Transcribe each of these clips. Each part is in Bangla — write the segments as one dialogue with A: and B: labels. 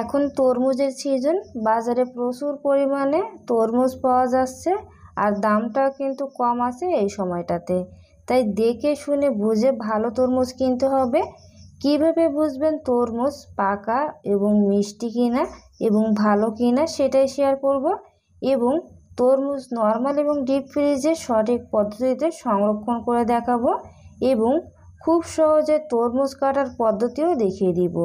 A: এখন তরমুজের সিজন বাজারে প্রচুর পরিমাণে তরমুজ পাওয়া যাচ্ছে আর দামটাও কিন্তু কম আছে এই সময়টাতে তাই দেখে শুনে বুঝে ভালো তরমুজ কিনতে হবে কিভাবে বুঝবেন তরমুজ পাকা এবং মিষ্টি কিনা এবং ভালো কিনা সেটাই শেয়ার করব এবং তরমুজ নর্মাল এবং ডিপ ফ্রিজে সঠিক পদ্ধতিতে সংরক্ষণ করে দেখাবো এবং খুব সহজে তরমুজ কাটার পদ্ধতিও দেখিয়ে দিব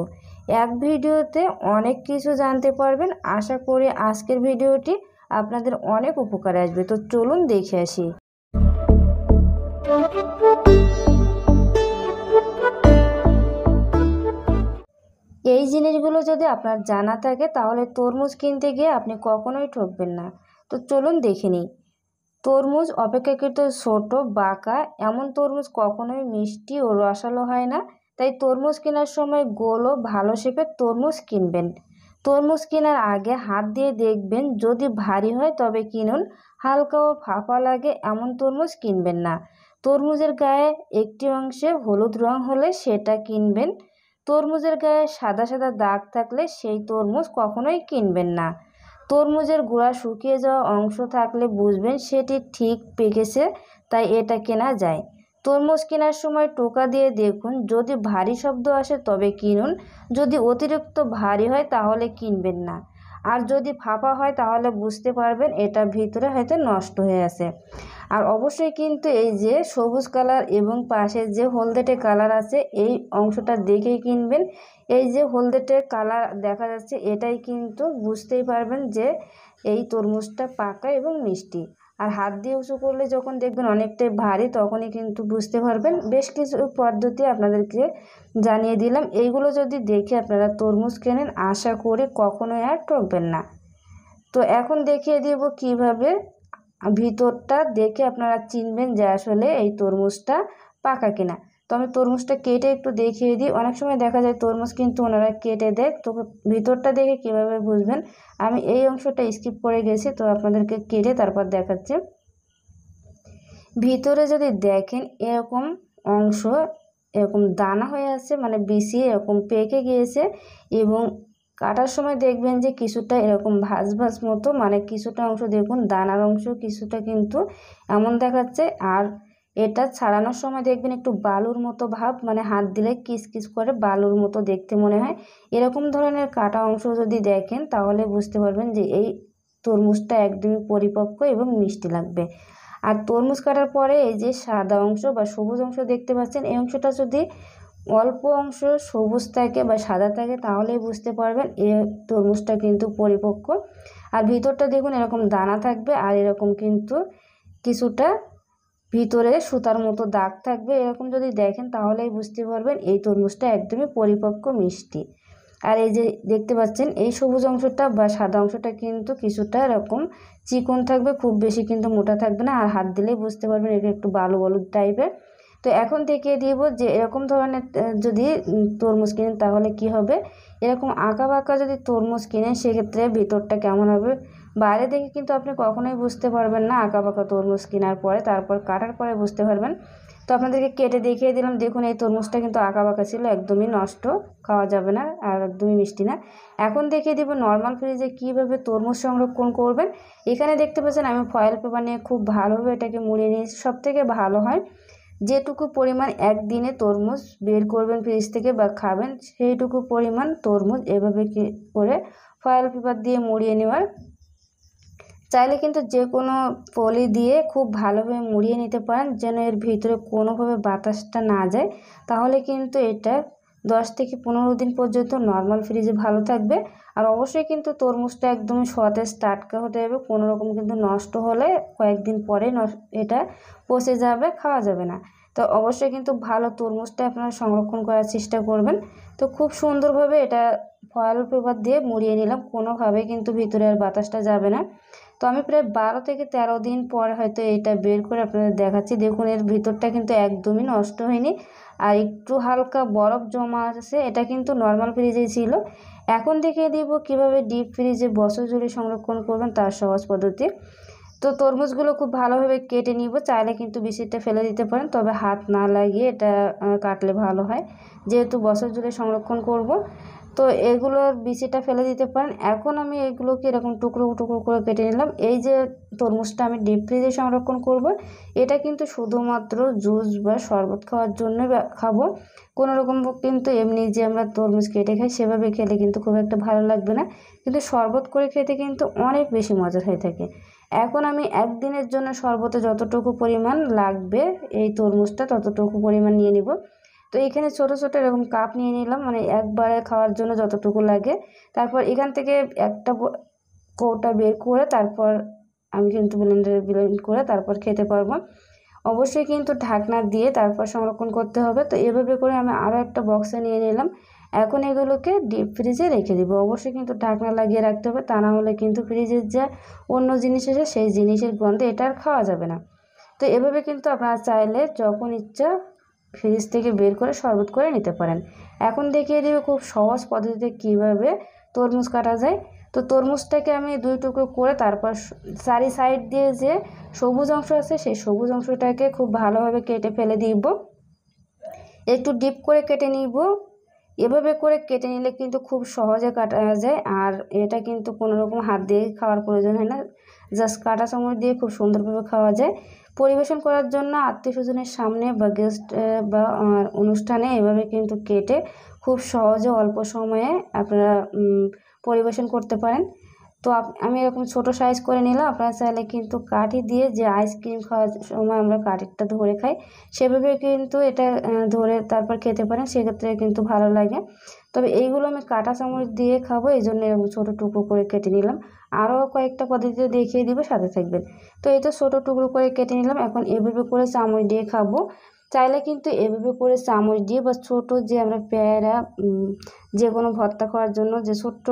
A: এক ভিডিওতে অনেক কিছু জানতে পারবেন আশা করি আজকের ভিডিওটি আপনাদের অনেক উপকারে আসবে তো চলুন দেখে আসি এই জিনিসগুলো যদি আপনার জানা থাকে তাহলে তরমুজ কিনতে গিয়ে আপনি কখনোই ঠকবেন না তো চলুন দেখে নিই তরমুজ অপেক্ষাকৃত ছোট বাঁকা এমন তরমুজ কখনোই মিষ্টি ও রসালো হয় না তাই তরমুজ কেনার সময় গোল ও ভালো শেপে তরমুজ কিনবেন তরমুজ কেনার আগে হাত দিয়ে দেখবেন যদি ভারী হয় তবে কিনুন হালকা ও ফাঁপা লাগে এমন তরমুজ কিনবেন না তরমুজের গায়ে একটি অংশে হলুদ রং হলে সেটা কিনবেন তরমুজের গায়ে সাদা সাদা দাগ থাকলে সেই তরমুজ কখনোই কিনবেন না তরমুজের গুঁড়া শুকিয়ে যাওয়া অংশ থাকলে বুঝবেন সেটি ঠিক পেকেছে তাই এটা কেনা যায় তরমুজ কেনার সময় টোকা দিয়ে দেখুন যদি ভারী শব্দ আসে তবে কিনুন যদি অতিরিক্ত ভারী হয় তাহলে কিনবেন না আর যদি ফাঁপা হয় তাহলে বুঝতে পারবেন এটা ভিতরে হয়তো নষ্ট হয়ে আছে আর অবশ্যই কিন্তু এই যে সবুজ কালার এবং পাশে যে হলদেটে কালার আছে এই অংশটা দেখেই কিনবেন এই যে হলদেটে কালার দেখা যাচ্ছে এটাই কিন্তু বুঝতেই পারবেন যে এই তরমুজটা পাকা এবং মিষ্টি আর হাত দিয়ে উঁচু করলে যখন দেখবেন অনেকটাই ভারী তখনই কিন্তু বুঝতে পারবেন বেশ কিছু পদ্ধতি আপনাদেরকে জানিয়ে দিলাম এইগুলো যদি দেখে আপনারা তরমুজ কেনেন আশা করি কখনোই আর ঠকবেন না তো এখন দেখিয়ে দেব কিভাবে ভিতরটা দেখে আপনারা চিনবেন যে আসলে এই তরমুজটা পাকা কিনা তো আমি তরমুজটা কেটে একটু দেখিয়ে দিই অনেক সময় দেখা যায় তরমুজ কিন্তু ওনারা কেটে দেয় তো ভিতরটা দেখে কিভাবে বুঝবেন আমি এই অংশটা স্কিপ করে গেছি তো আপনাদেরকে কেটে তারপর দেখাচ্ছি ভিতরে যদি দেখেন এরকম অংশ এরকম দানা হয়ে আছে মানে বিছিয়ে এরকম পেকে গিয়েছে এবং কাটার সময় দেখবেন যে কিছুটা এরকম ভাজ ভাজ মতো মানে কিছুটা অংশ দেখুন দানার অংশ কিছুটা কিন্তু এমন দেখাচ্ছে আর এটা ছাড়ানোর সময় দেখবেন একটু বালুর মতো ভাব মানে হাত দিলে কিস কিস করে বালুর মতো দেখতে মনে হয় এরকম ধরনের কাটা অংশ যদি দেখেন তাহলে বুঝতে পারবেন যে এই তরমুজটা একদমই পরিপক্ক এবং মিষ্টি লাগবে আর তরমুজ কাটার পরে এই যে সাদা অংশ বা সবুজ অংশ দেখতে পাচ্ছেন এই অংশটা যদি অল্প অংশ সবুজ থাকে বা সাদা থাকে তাহলেই বুঝতে পারবেন এ তরমুজটা কিন্তু পরিপক্ক আর ভিতরটা দেখুন এরকম দানা থাকবে আর এরকম কিন্তু কিছুটা ভিতরে সুতার মতো দাগ থাকবে এরকম যদি দেখেন তাহলেই বুঝতে পারবেন এই তরমুজটা একদমই পরিপক্ক মিষ্টি আর এই যে দেখতে পাচ্ছেন এই সবুজ অংশটা বা সাদা অংশটা কিন্তু কিছুটা এরকম চিকন থাকবে খুব বেশি কিন্তু মোটা থাকবে না আর হাত দিলেই বুঝতে পারবেন এটা একটু বালু বালু টাইপের তো এখন থেকে দিব যে এরকম ধরনের যদি তরমুজ কিনেন তাহলে কি হবে এরকম আঁকা বাঁকা যদি তরমুজ কিনেন সেক্ষেত্রে ভিতরটা কেমন হবে বাইরে দেখে কিন্তু আপনি কখনোই বুঝতে পারবেন না আঁকা বাঁকা তরমুজ কেনার পরে তারপর কাটার পরে বুঝতে পারবেন তো আপনাদেরকে কেটে দেখিয়ে দিলাম দেখুন এই তরমুজটা কিন্তু আঁকা বাঁকা ছিল একদমই নষ্ট খাওয়া যাবে না আর একদমই মিষ্টি না এখন দেখিয়ে দেবো নর্মাল ফ্রিজে কীভাবে তরমুজ সংরক্ষণ করবেন এখানে দেখতে পাচ্ছেন আমি ফয়েল পেপার নিয়ে খুব ভালোভাবে এটাকে মুড়িয়ে নিয়েছি থেকে ভালো হয় যেটুকু পরিমাণ একদিনে তরমুজ বের করবেন ফ্রিজ থেকে বা খাবেন সেইটুকু পরিমাণ তরমুজ এভাবে করে ফয়েল পেপার দিয়ে মুড়িয়ে নেওয়ার চাইলে কিন্তু যে কোনো পলি দিয়ে খুব ভালোভাবে মুড়িয়ে নিতে পারেন যেন এর ভিতরে কোনোভাবে বাতাসটা না যায় তাহলে কিন্তু এটা দশ থেকে পনেরো দিন পর্যন্ত নর্মাল ফ্রিজে ভালো থাকবে আর অবশ্যই কিন্তু তরমুজটা একদম সতেজ টাটকা হতে হবে কোনো রকম কিন্তু নষ্ট হলে কয়েকদিন পরে এটা পচে যাবে খাওয়া যাবে না তো অবশ্যই কিন্তু ভালো তরমুজটা আপনারা সংরক্ষণ করার চেষ্টা করবেন তো খুব সুন্দরভাবে এটা ফয়েল পেপার দিয়ে মুড়িয়ে নিলাম কোনোভাবে কিন্তু ভিতরে আর বাতাসটা যাবে না তো আমি প্রায় বারো থেকে তেরো দিন পর হয়তো এটা বের করে আপনাদের দেখাচ্ছি দেখুন এর ভিতরটা কিন্তু একদমই নষ্ট হয়নি আর একটু হালকা বরফ জমা আছে এটা কিন্তু নর্মাল ফ্রিজে ছিল এখন দেখিয়ে দিব কিভাবে ডিপ ফ্রিজে বছর জুড়ে সংরক্ষণ করবেন তার সহজ পদ্ধতি তো তরমুজগুলো খুব ভালোভাবে কেটে নিব চাইলে কিন্তু বিশিটা ফেলে দিতে পারেন তবে হাত না লাগিয়ে এটা কাটলে ভালো হয় যেহেতু বছর জুড়ে সংরক্ষণ করব তো এগুলোর বিচিটা ফেলে দিতে পারেন এখন আমি এগুলোকে এরকম টুকরো টুকরো করে কেটে নিলাম এই যে তরমুজটা আমি ডিপ ফ্রিজে সংরক্ষণ করব এটা কিন্তু শুধুমাত্র জুস বা শরবত খাওয়ার জন্য খাবো কোনো রকম কিন্তু এমনি যে আমরা তরমুজ কেটে খাই সেভাবে খেলে কিন্তু খুব একটা ভালো লাগবে না কিন্তু শরবত করে খেতে কিন্তু অনেক বেশি মজার হয়ে থাকে এখন আমি একদিনের জন্য শরবতে যতটুকু পরিমাণ লাগবে এই তরমুজটা ততটুকু পরিমাণ নিয়ে নিব তো এখানে ছোট ছোটো এরকম কাপ নিয়ে নিলাম মানে একবারে খাওয়ার জন্য যতটুকু লাগে তারপর এখান থেকে একটা কৌটা বের করে তারপর আমি কিন্তু ব্লেন্ডারে ব্লেন্ড করে তারপর খেতে পারবো অবশ্যই কিন্তু ঢাকনা দিয়ে তারপর সংরক্ষণ করতে হবে তো এভাবে করে আমি আরও একটা বক্সে নিয়ে নিলাম এখন এগুলোকে ডিপ ফ্রিজে রেখে দিব অবশ্যই কিন্তু ঢাকনা লাগিয়ে রাখতে হবে তা না হলে কিন্তু ফ্রিজের যা অন্য জিনিস এসে সেই জিনিসের গন্ধে এটা আর খাওয়া যাবে না তো এভাবে কিন্তু আপনারা চাইলে যখন ইচ্ছা ফ্রিজ থেকে বের করে শরবত করে নিতে পারেন এখন দেখিয়ে দেবে খুব সহজ পদ্ধতিতে কীভাবে তরমুজ কাটা যায় তো তরমুজটাকে আমি দুই টুকরো করে তারপর চারি সাইড দিয়ে যে সবুজ অংশ আছে সেই সবুজ অংশটাকে খুব ভালোভাবে কেটে ফেলে দিব একটু ডিপ করে কেটে নিব এভাবে করে কেটে নিলে কিন্তু খুব সহজে কাটা যায় আর এটা কিন্তু কোনো রকম হাত দিয়ে খাওয়ার প্রয়োজন হয় না জাস্ট কাটা চামচ দিয়ে খুব সুন্দরভাবে খাওয়া যায় পরিবেশন করার জন্য আত্মীয় স্বজনের সামনে বা গেস্ট বা অনুষ্ঠানে এভাবে কিন্তু কেটে খুব সহজে অল্প সময়ে আপনারা পরিবেশন করতে পারেন তো আমি এরকম ছোট সাইজ করে নিলাম আপনারা চাইলে কিন্তু কাঠি দিয়ে যে আইসক্রিম খাওয়ার সময় আমরা কাঠিটা ধরে খাই সেভাবে কিন্তু এটা ধরে তারপর খেতে পারেন সেক্ষেত্রে কিন্তু ভালো লাগে তবে এইগুলো আমি কাটা চামচ দিয়ে খাবো এই জন্য এরকম ছোটো টুকরো করে কেটে নিলাম আরও কয়েকটা পদ্ধতিতে দেখিয়ে দিব সাথে থাকবেন তো এই তো ছোটো টুকরো করে কেটে নিলাম এখন এভাবে করে চামচ দিয়ে খাবো চাইলে কিন্তু এভাবে করে চামচ দিয়ে বা ছোট যে আমরা পেয়ারা যে কোনো ভর্তা খাওয়ার জন্য যে ছোট্ট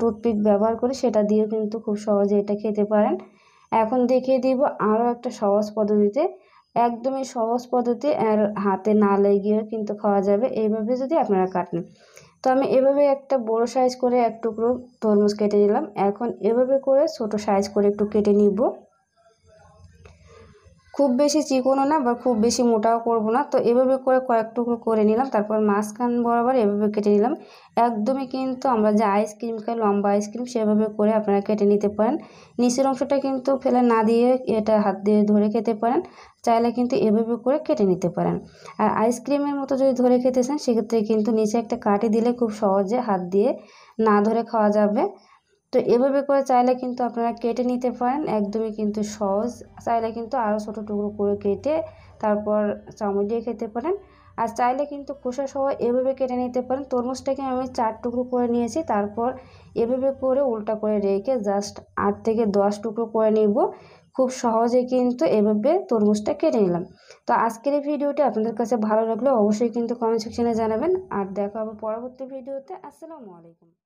A: টুথপিক ব্যবহার করি সেটা দিয়েও কিন্তু খুব সহজে এটা খেতে পারেন এখন দেখিয়ে দিব আরও একটা সহজ পদ্ধতিতে একদমই সহজ পদ্ধতি আর হাতে না লেগেও কিন্তু খাওয়া যাবে এইভাবে যদি আপনারা কাটেন তো আমি এভাবে একটা বড় সাইজ করে এক টুকরো তরমুজ কেটে নিলাম এখন এভাবে করে ছোট সাইজ করে একটু কেটে নিব খুব বেশি চিকনও না বা খুব বেশি মোটাও করব না তো এভাবে করে কয়েক টুকরো করে নিলাম তারপর মাঝখান বরাবর এভাবে কেটে নিলাম একদমই কিন্তু আমরা যে আইসক্রিম খাই লম্বা আইসক্রিম সেভাবে করে আপনারা কেটে নিতে পারেন নিচের অংশটা কিন্তু ফেলে না দিয়ে এটা হাত দিয়ে ধরে খেতে পারেন চাইলে কিন্তু এভাবে করে কেটে নিতে পারেন আর আইসক্রিমের মতো যদি ধরে খেতে চান সেক্ষেত্রে কিন্তু নিচে একটা কাটি দিলে খুব সহজে হাত দিয়ে না ধরে খাওয়া যাবে তো এভাবে করে চাইলে কিন্তু আপনারা কেটে নিতে পারেন একদমই কিন্তু সহজ চাইলে কিন্তু আরও ছোটো টুকরো করে কেটে তারপর চামচ দিয়ে খেতে পারেন আর চাইলে কিন্তু খোসা সহ এভাবে কেটে নিতে পারেন তরমুজটাকে আমি চার টুকরো করে নিয়েছি তারপর এভাবে করে উল্টা করে রেখে জাস্ট আট থেকে দশ টুকরো করে নিব খুব সহজে কিন্তু এভাবে তরমুজটা কেটে নিলাম তো আজকের এই ভিডিওটি আপনাদের কাছে ভালো লাগলে অবশ্যই কিন্তু কমেন্ট সেকশনে জানাবেন আর দেখা হবে পরবর্তী ভিডিওতে আসসালামু আলাইকুম